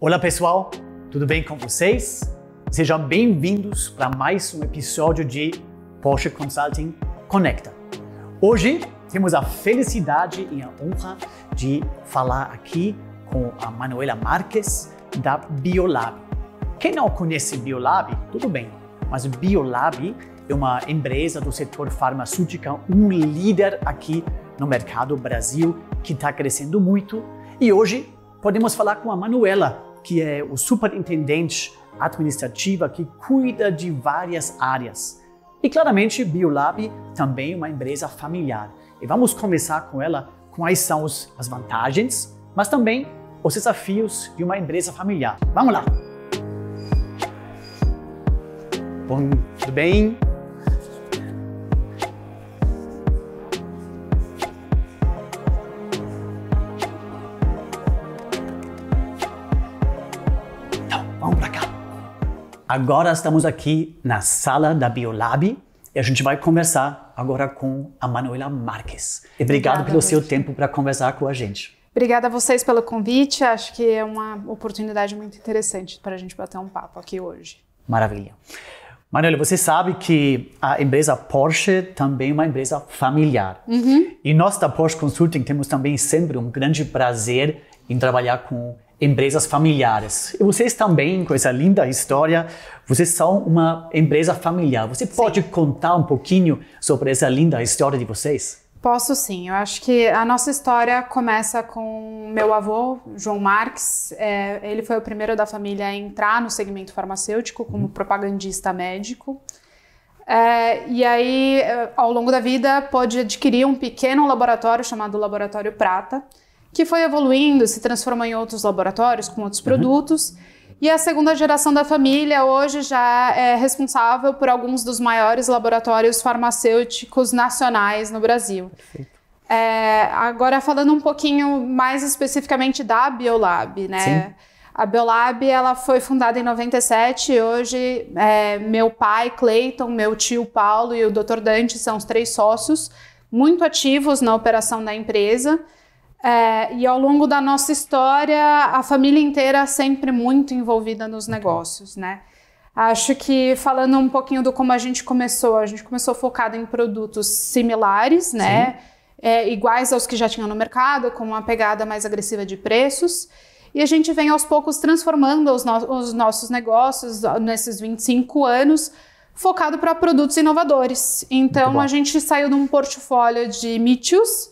Olá pessoal, tudo bem com vocês? Sejam bem-vindos para mais um episódio de Porsche Consulting Conecta. Hoje temos a felicidade e a honra de falar aqui com a Manuela Marques da Biolab. Quem não conhece Biolab, tudo bem, mas Biolab é uma empresa do setor farmacêutico, um líder aqui no mercado Brasil que está crescendo muito. E hoje podemos falar com a Manuela que é o superintendente administrativa que cuida de várias áreas. E claramente, Biolab também é uma empresa familiar. E vamos conversar com ela quais são as vantagens, mas também os desafios de uma empresa familiar. Vamos lá! Bom, tudo bem? Vamos para cá. Agora estamos aqui na sala da Biolab e a gente vai conversar agora com a Manuela Marques. obrigado Obrigada, pelo seu tempo para conversar com a gente. Obrigada a vocês pelo convite. Acho que é uma oportunidade muito interessante para a gente bater um papo aqui hoje. Maravilha. Manuela, você sabe que a empresa Porsche também é uma empresa familiar. Uhum. E nós da Porsche Consulting temos também sempre um grande prazer em trabalhar com empresas familiares. E vocês também, com essa linda história, vocês são uma empresa familiar. Você pode sim. contar um pouquinho sobre essa linda história de vocês? Posso sim. Eu acho que a nossa história começa com meu avô, João Marques. É, ele foi o primeiro da família a entrar no segmento farmacêutico como uhum. propagandista médico. É, e aí, é, ao longo da vida, pôde adquirir um pequeno laboratório chamado Laboratório Prata, que foi evoluindo, se transformou em outros laboratórios com outros uhum. produtos. E a segunda geração da família hoje já é responsável por alguns dos maiores laboratórios farmacêuticos nacionais no Brasil. É, agora falando um pouquinho mais especificamente da Biolab, né? Sim. A Biolab ela foi fundada em 97. Hoje é, meu pai Clayton, meu tio Paulo e o Dr. Dante são os três sócios muito ativos na operação da empresa. É, e ao longo da nossa história, a família inteira sempre muito envolvida nos uhum. negócios, né? Acho que falando um pouquinho do como a gente começou, a gente começou focado em produtos similares, né? É, iguais aos que já tinham no mercado, com uma pegada mais agressiva de preços. E a gente vem aos poucos transformando os, no os nossos negócios nesses 25 anos, focado para produtos inovadores. Então a gente saiu de um portfólio de mítios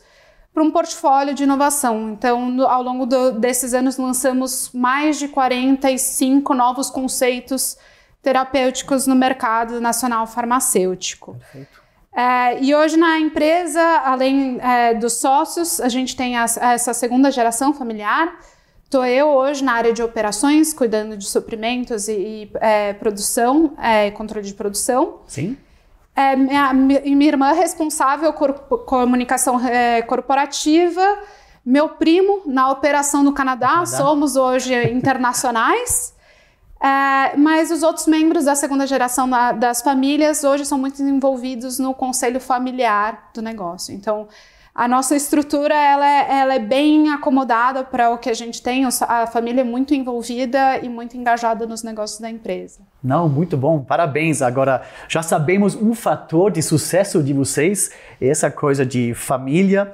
para um portfólio de inovação. Então, no, ao longo do, desses anos, lançamos mais de 45 novos conceitos terapêuticos no mercado nacional farmacêutico. É, e hoje na empresa, além é, dos sócios, a gente tem as, essa segunda geração familiar. Estou eu hoje na área de operações, cuidando de suprimentos e, e é, produção, é, controle de produção. Sim. É, minha, minha irmã responsável por comunicação é, corporativa, meu primo na operação no Canadá, Canadá. somos hoje internacionais. É, mas os outros membros da segunda geração na, das famílias hoje são muito envolvidos no conselho familiar do negócio. Então, a nossa estrutura ela é, ela é bem acomodada para o que a gente tem. A família é muito envolvida e muito engajada nos negócios da empresa. Não, muito bom, parabéns. Agora já sabemos um fator de sucesso de vocês, essa coisa de família.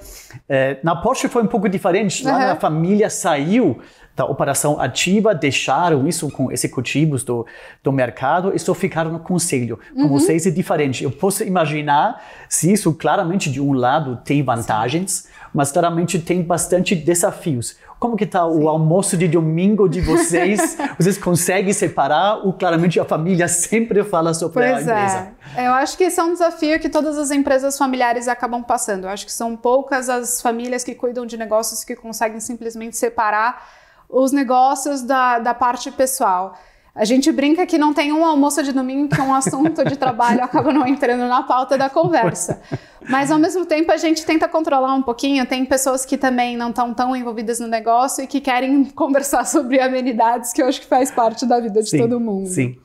É, na Porsche foi um pouco diferente, lá uhum. a família saiu da operação ativa, deixaram isso com executivos do, do mercado e só ficaram no conselho. Com uhum. vocês é diferente. Eu posso imaginar se isso claramente de um lado tem vantagens. Sim mas claramente tem bastante desafios. Como que está o almoço de domingo de vocês? vocês conseguem separar? Ou claramente a família sempre fala sobre pois a é. empresa? É. Eu acho que esse é um desafio que todas as empresas familiares acabam passando. Eu acho que são poucas as famílias que cuidam de negócios que conseguem simplesmente separar os negócios da, da parte pessoal. A gente brinca que não tem um almoço de domingo que um assunto de trabalho acaba não entrando na pauta da conversa. Mas ao mesmo tempo a gente tenta controlar um pouquinho. Tem pessoas que também não estão tão envolvidas no negócio e que querem conversar sobre amenidades, que eu acho que faz parte da vida de sim, todo mundo. Sim.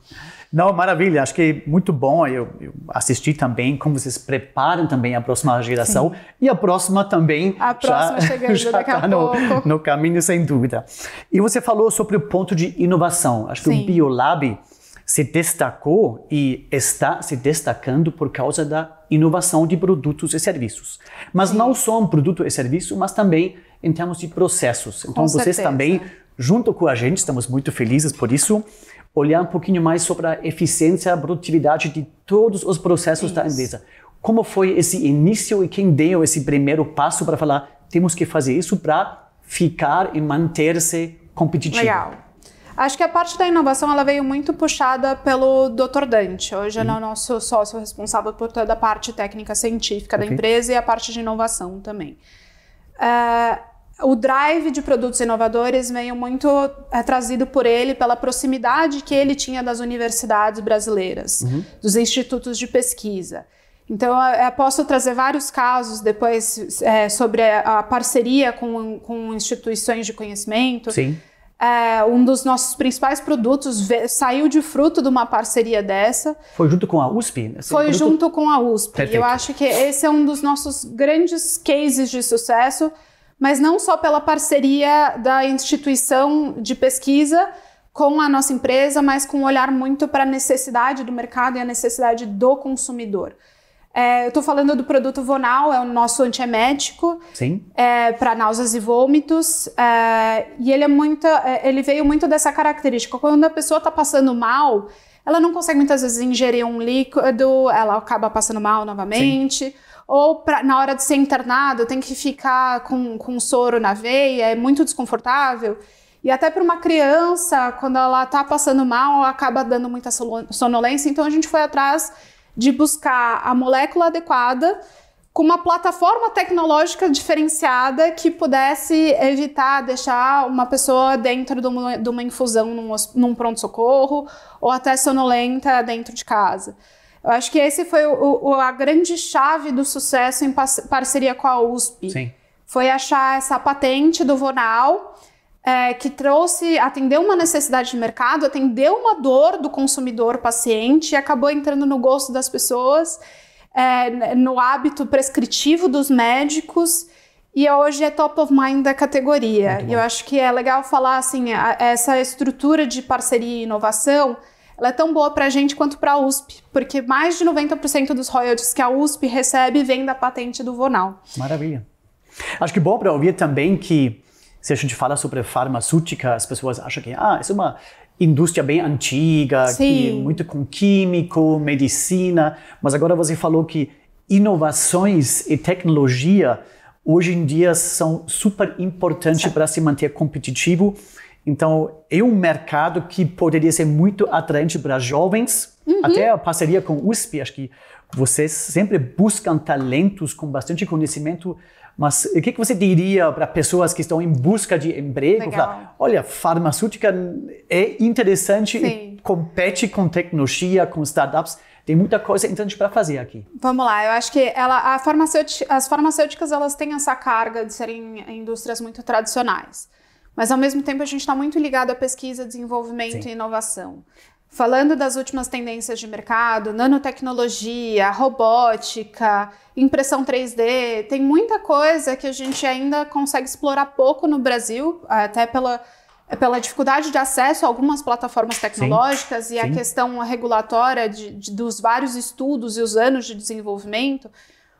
Não, maravilha. Acho que é muito bom eu, eu assistir também como vocês preparam também a próxima geração Sim. e a próxima também. A próxima já, chegando já daqui tá a no, pouco. No caminho, sem dúvida. E você falou sobre o ponto de inovação. Acho Sim. que o Biolab se destacou e está se destacando por causa da inovação de produtos e serviços. Mas Sim. não só um produto e serviço, mas também em termos de processos. Então, com vocês certeza. também, junto com a gente, estamos muito felizes por isso olhar um pouquinho mais sobre a eficiência, a produtividade de todos os processos Isso. da empresa. Como foi esse início e quem deu esse primeiro passo para falar temos que fazer isso para ficar e manter-se competitivo? Legal. Acho que a parte da inovação ela veio muito puxada pelo Dr. Dante. Hoje ele é o nosso sócio responsável por toda a parte técnica científica okay. da empresa e a parte de inovação também. Uh, o drive de produtos inovadores veio muito é, trazido por ele pela proximidade que ele tinha das universidades brasileiras, uhum. dos institutos de pesquisa. Então, eu é, posso trazer vários casos depois é, sobre a parceria com, com instituições de conhecimento. Sim. É, um dos nossos principais produtos saiu de fruto de uma parceria dessa. Foi junto com a USP? Assim, Foi junto com a USP. Perfeito. Eu acho que esse é um dos nossos grandes cases de sucesso mas não só pela parceria da instituição de pesquisa com a nossa empresa, mas com um olhar muito para a necessidade do mercado e a necessidade do consumidor. É, eu estou falando do produto Vonal, é o nosso antiemético é, para náuseas e vômitos. É, e ele, é muito, é, ele veio muito dessa característica. Quando a pessoa está passando mal, ela não consegue muitas vezes ingerir um líquido, ela acaba passando mal novamente. Sim ou pra, na hora de ser internado tem que ficar com, com soro na veia, é muito desconfortável. E até para uma criança, quando ela está passando mal, acaba dando muita sonolência. Então a gente foi atrás de buscar a molécula adequada com uma plataforma tecnológica diferenciada que pudesse evitar deixar uma pessoa dentro de uma, de uma infusão num, num pronto-socorro ou até sonolenta dentro de casa. Eu acho que esse foi o, o, a grande chave do sucesso em parceria com a USP. Sim. Foi achar essa patente do Vonal, é, que trouxe, atendeu uma necessidade de mercado, atendeu uma dor do consumidor paciente e acabou entrando no gosto das pessoas, é, no hábito prescritivo dos médicos e hoje é top of mind da categoria. E Eu acho que é legal falar assim, a, essa estrutura de parceria e inovação ela é tão boa para a gente quanto para a USP, porque mais de 90% dos royalties que a USP recebe vem da patente do Vonal. Maravilha. Acho que é bom para ouvir também que se a gente fala sobre farmacêutica, as pessoas acham que ah, é uma indústria bem antiga, que é muito com químico, medicina, mas agora você falou que inovações e tecnologia hoje em dia são super importantes para se manter competitivo então, é um mercado que poderia ser muito atraente para jovens. Uhum. Até a parceria com o USP, acho que vocês sempre buscam talentos com bastante conhecimento. Mas o que, que você diria para pessoas que estão em busca de emprego? Falar, Olha, farmacêutica é interessante e compete com tecnologia, com startups. Tem muita coisa interessante para fazer aqui. Vamos lá, eu acho que ela, farmacêutica, as farmacêuticas elas têm essa carga de serem indústrias muito tradicionais. Mas, ao mesmo tempo, a gente está muito ligado à pesquisa, desenvolvimento Sim. e inovação. Falando das últimas tendências de mercado, nanotecnologia, robótica, impressão 3D, tem muita coisa que a gente ainda consegue explorar pouco no Brasil, até pela, pela dificuldade de acesso a algumas plataformas tecnológicas sim, e sim. a questão regulatória de, de, dos vários estudos e os anos de desenvolvimento.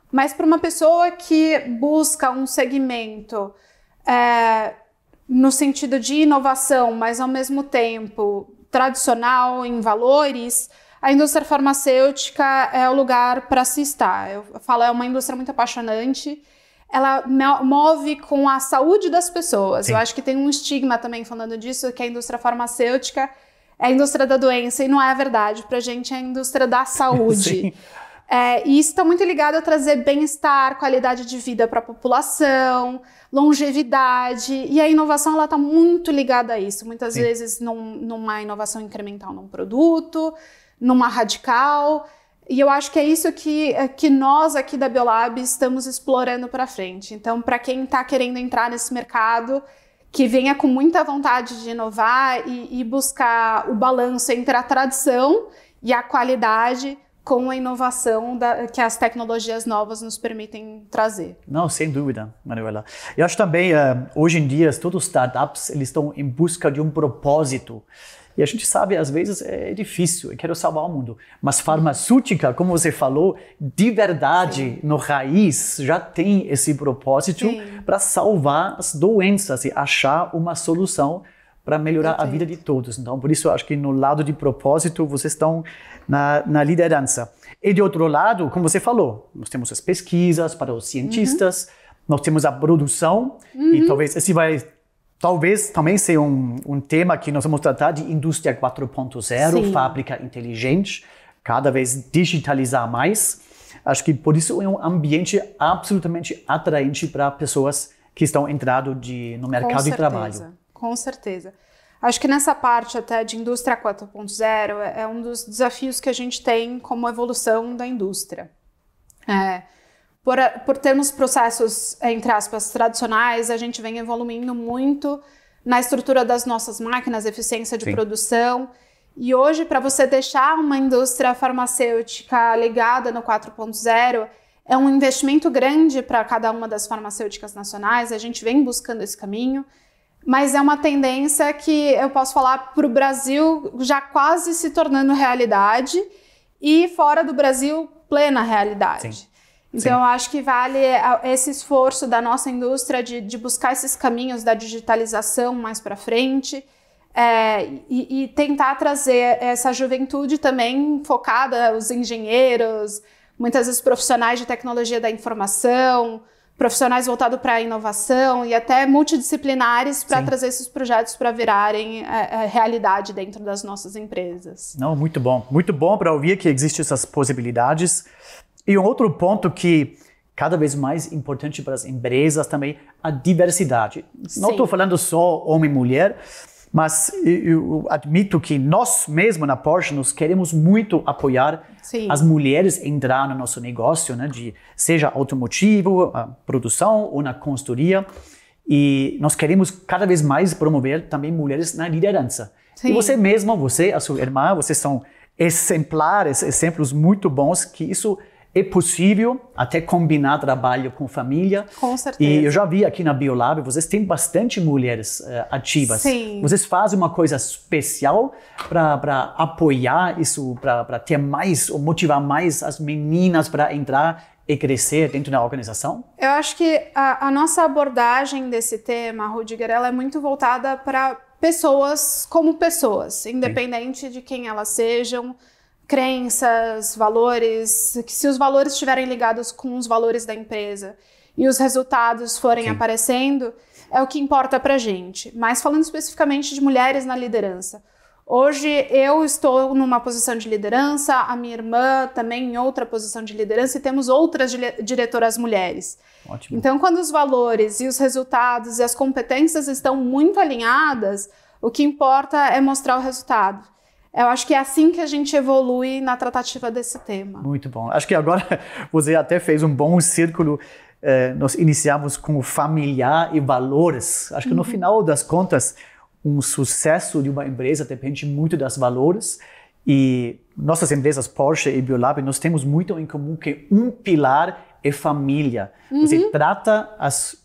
Mas para uma pessoa que busca um segmento. É, no sentido de inovação, mas ao mesmo tempo tradicional em valores, a indústria farmacêutica é o lugar para se estar. Eu falo, é uma indústria muito apaixonante. Ela move com a saúde das pessoas. Sim. Eu acho que tem um estigma também falando disso, que a indústria farmacêutica é a indústria da doença, e não é verdade. Para a gente é a indústria da saúde. Sim. É, e isso está muito ligado a trazer bem-estar, qualidade de vida para a população, longevidade. E a inovação ela está muito ligada a isso. Muitas Sim. vezes num, numa inovação incremental num produto, numa radical. E eu acho que é isso que, é, que nós aqui da Biolab estamos explorando para frente. Então, para quem está querendo entrar nesse mercado, que venha com muita vontade de inovar e, e buscar o balanço entre a tradição e a qualidade com a inovação da, que as tecnologias novas nos permitem trazer. Não, sem dúvida, Manuela. Eu acho também, eh, hoje em dia, todos os startups eles estão em busca de um propósito. E a gente sabe, às vezes é difícil, eu quero salvar o mundo. Mas farmacêutica, como você falou, de verdade, Sim. no raiz, já tem esse propósito para salvar as doenças e achar uma solução para melhorar Perfeito. a vida de todos. Então, por isso, acho que no lado de propósito, vocês estão na, na liderança. E de outro lado, como você falou, nós temos as pesquisas para os cientistas, uhum. nós temos a produção, uhum. e talvez esse vai talvez também ser um, um tema que nós vamos tratar de indústria 4.0, fábrica inteligente, cada vez digitalizar mais. Acho que por isso é um ambiente absolutamente atraente para pessoas que estão entrando no mercado de trabalho. Com certeza. Acho que nessa parte até de indústria 4.0 é, é um dos desafios que a gente tem como evolução da indústria. É, por, por termos processos, entre aspas, tradicionais, a gente vem evoluindo muito na estrutura das nossas máquinas, eficiência de Sim. produção. E hoje, para você deixar uma indústria farmacêutica ligada no 4.0, é um investimento grande para cada uma das farmacêuticas nacionais. A gente vem buscando esse caminho mas é uma tendência que eu posso falar para o Brasil já quase se tornando realidade e fora do Brasil plena realidade. Sim. Então, Sim. eu acho que vale é, esse esforço da nossa indústria de, de buscar esses caminhos da digitalização mais para frente é, e, e, tentar trazer essa juventude também focada, os engenheiros, muitas vezes profissionais de tecnologia da informação, profissionais voltados para a inovação e até multidisciplinares para trazer esses projetos para virarem é, é, realidade dentro das nossas empresas. Não, muito bom. Muito bom para ouvir que existem essas possibilidades. E um outro ponto que cada vez mais importante para as empresas também, a diversidade. Sim. Não estou falando só homem e mulher, mas eu admito que nós mesmo na Porsche nós queremos muito apoiar Sim. as mulheres entrar no nosso negócio, né, de seja automotivo, produção ou na consultoria. E nós queremos cada vez mais promover também mulheres na liderança. Sim. E você mesmo, você, a sua irmã, vocês são exemplares, exemplos muito bons que isso é possível até combinar trabalho com família. Com certeza. E eu já vi aqui na Biolab, vocês têm bastante mulheres uh, ativas. Sim. Vocês fazem uma coisa especial para apoiar isso, para ter mais, ou motivar mais as meninas para entrar e crescer dentro da organização? Eu acho que a, a nossa abordagem desse tema, Rudiger, ela é muito voltada para pessoas como pessoas, independente Sim. de quem elas sejam, crenças, valores, que se os valores estiverem ligados com os valores da empresa e os resultados forem Sim. aparecendo, é o que importa para gente. Mas falando especificamente de mulheres na liderança, hoje eu estou numa posição de liderança, a minha irmã também em outra posição de liderança e temos outras diretoras mulheres. Ótimo. Então, quando os valores e os resultados e as competências estão muito alinhadas, o que importa é mostrar o resultado. Eu acho que é assim que a gente evolui na tratativa desse tema. Muito bom. Acho que agora você até fez um bom círculo. Eh, nós iniciamos com o familiar e valores. Acho que no uhum. final das contas, um sucesso de uma empresa depende muito das valores. E nossas empresas Porsche e Biolab, nós temos muito em comum que um pilar é família. Uhum. Você trata as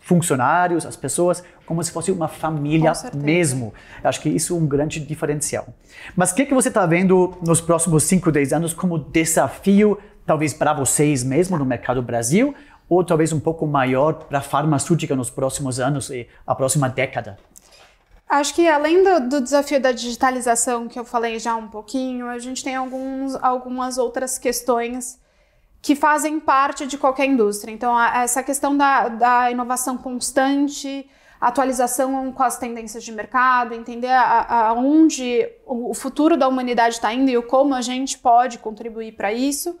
funcionários, as pessoas, como se fosse uma família mesmo. Eu acho que isso é um grande diferencial. Mas o que, que você está vendo nos próximos 5, 10 anos como desafio, talvez para vocês mesmo no mercado Brasil, ou talvez um pouco maior para a farmacêutica nos próximos anos e a próxima década? Acho que além do, do, desafio da digitalização que eu falei já um pouquinho, a gente tem alguns, algumas outras questões que fazem parte de qualquer indústria. Então, essa questão da, da, inovação constante, atualização com as tendências de mercado, entender aonde o, o futuro da humanidade está indo e o como a gente pode contribuir para isso.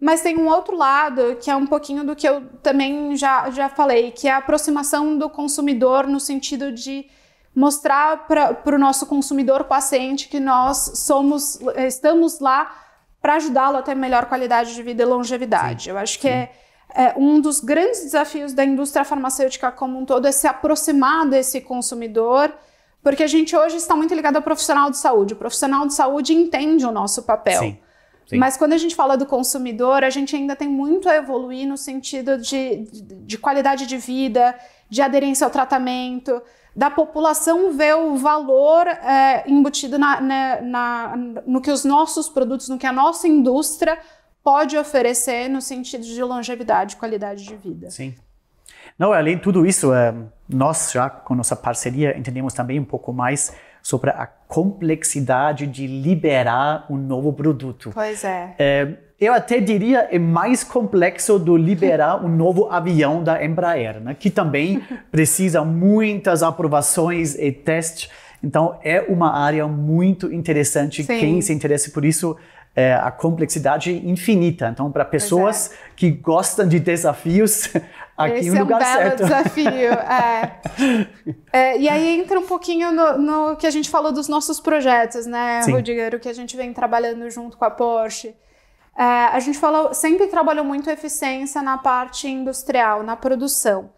Mas tem um outro lado, que é um pouquinho do que eu também já, já falei, que é a aproximação do consumidor no sentido de mostrar para o nosso consumidor paciente que nós somos, estamos lá para ajudá-lo a ter melhor qualidade de vida e longevidade. Sim, Eu acho que é, é, um dos grandes desafios da indústria farmacêutica como um todo é se aproximar desse consumidor, porque a gente hoje está muito ligado ao profissional de saúde. O profissional de saúde entende o nosso papel. Sim, sim. Mas quando a gente fala do consumidor, a gente ainda tem muito a evoluir no sentido de, de, de qualidade de vida, de aderência ao tratamento da população ver o valor é, embutido na, na, né, na, no que os nossos produtos, no que a nossa indústria pode oferecer no sentido de longevidade, e qualidade de vida. Sim. Não, além de tudo isso, é, nós já com nossa parceria entendemos também um pouco mais sobre a complexidade de liberar um novo produto. Pois é. é eu até diria é mais complexo do liberar um novo avião da Embraer, né? que também precisa muitas aprovações e testes. Então é uma área muito interessante. Sim. Quem se interessa por isso é, a complexidade infinita. Então, para pessoas é. que gostam de desafios, aqui Esse lugar certo. lugar é um belo certo. desafio. É. é. e aí entra um pouquinho no, no, que a gente falou dos nossos projetos, né, Rodrigo? O que a gente vem trabalhando junto com a Porsche. É, a gente falou, sempre trabalhou muito eficiência na parte industrial, na produção.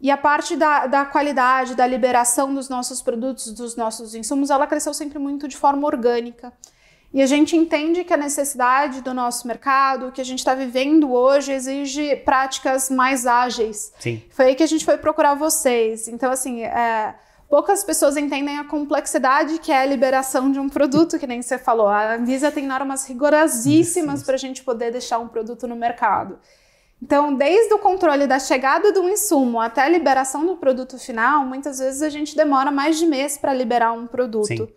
E a parte da, da, qualidade, da liberação dos nossos produtos, dos nossos insumos, ela cresceu sempre muito de forma orgânica. E a gente entende que a necessidade do nosso mercado, que a gente está vivendo hoje, exige práticas mais ágeis. Sim. Foi aí que a gente foi procurar vocês. Então, assim, é, poucas pessoas entendem a complexidade que é a liberação de um produto, que nem você falou. A Anvisa tem normas rigorosíssimas para a gente poder deixar um produto no mercado. Então, desde o controle da chegada do insumo até a liberação do produto final, muitas vezes a gente demora mais de mês para liberar um produto. Sim.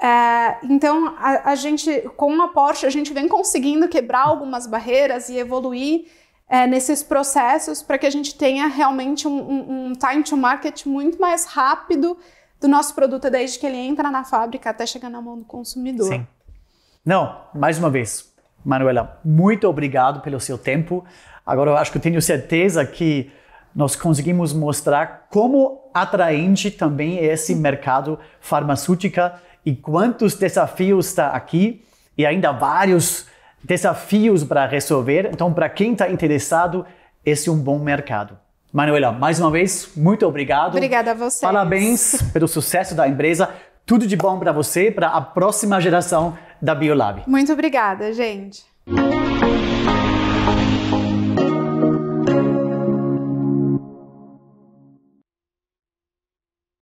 É, então, a, a, gente, com a Porsche, a gente vem conseguindo quebrar algumas barreiras e evoluir é, nesses processos para que a gente tenha realmente um, um, um, time to market muito mais rápido do nosso produto, desde que ele entra na fábrica até chegar na mão do consumidor. Sim. Não, mais uma vez, Manuela, muito obrigado pelo seu tempo. Agora, eu acho que eu tenho certeza que nós conseguimos mostrar como atraente também é esse mercado farmacêutica e quantos desafios está aqui e ainda vários desafios para resolver. Então, para quem está interessado, esse é um bom mercado. Manuela, mais uma vez, muito obrigado. Obrigada a você. Parabéns pelo sucesso da empresa. Tudo de bom para você, para a próxima geração da Biolab. Muito obrigada, gente.